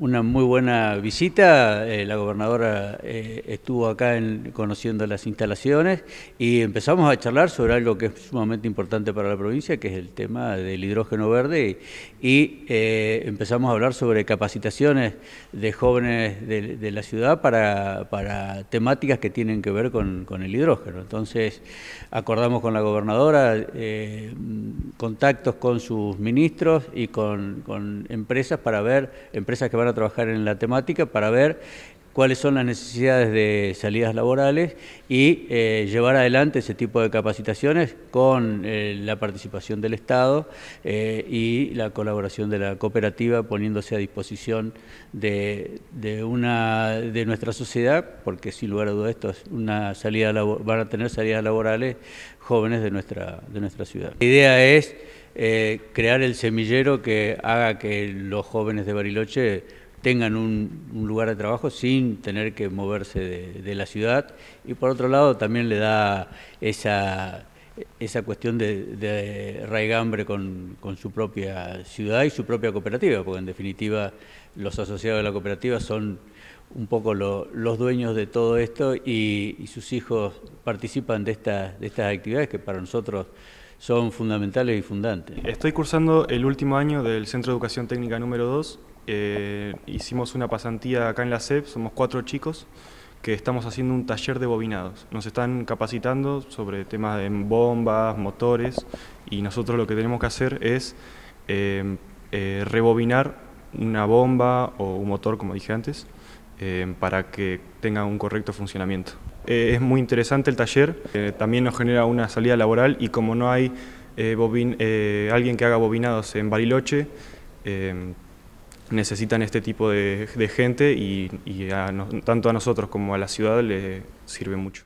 una muy buena visita. Eh, la gobernadora eh, estuvo acá en, conociendo las instalaciones y empezamos a charlar sobre algo que es sumamente importante para la provincia, que es el tema del hidrógeno verde. Y, eh, empezamos a hablar sobre capacitaciones de jóvenes de, la ciudad para, temáticas que tienen que ver con, con, el hidrógeno. Entonces acordamos con la gobernadora contactos con sus ministros y con, con, empresas para ver, empresas que van a trabajar en la temática, para ver cuáles son las necesidades de salidas laborales y eh, llevar adelante ese tipo de capacitaciones con eh, la participación del Estado eh, y la colaboración de la cooperativa poniéndose a disposición de, una, de nuestra sociedad, porque sin lugar a dudas esto una salida van a tener salidas laborales jóvenes de nuestra, de nuestra ciudad. La idea es crear el semillero que haga que los jóvenes de Bariloche tengan un, lugar de trabajo sin tener que moverse de, la ciudad y por otro lado también le da esa, cuestión de, raigambre con, su propia ciudad y su propia cooperativa, porque en definitiva los asociados de la cooperativa son un poco los dueños de todo esto y, sus hijos participan de, de estas actividades que para nosotros son fundamentales y fundantes. Estoy cursando el último año del Centro de Educación Técnica número 2 eh, hicimos una pasantía acá en la CEP, somos cuatro chicos que estamos haciendo un taller de bobinados. Nos están capacitando sobre temas de bombas, motores, y nosotros lo que tenemos que hacer es em, eh, rebobinar una bomba o un motor, como dije antes, em, para que tenga un correcto funcionamiento. Eh, es muy interesante el taller, también nos genera una salida laboral y como no hay alguien que haga bobinados en Bariloche, em, necesitan este tipo de, gente y, tanto a nosotros como a la ciudad le sirve mucho.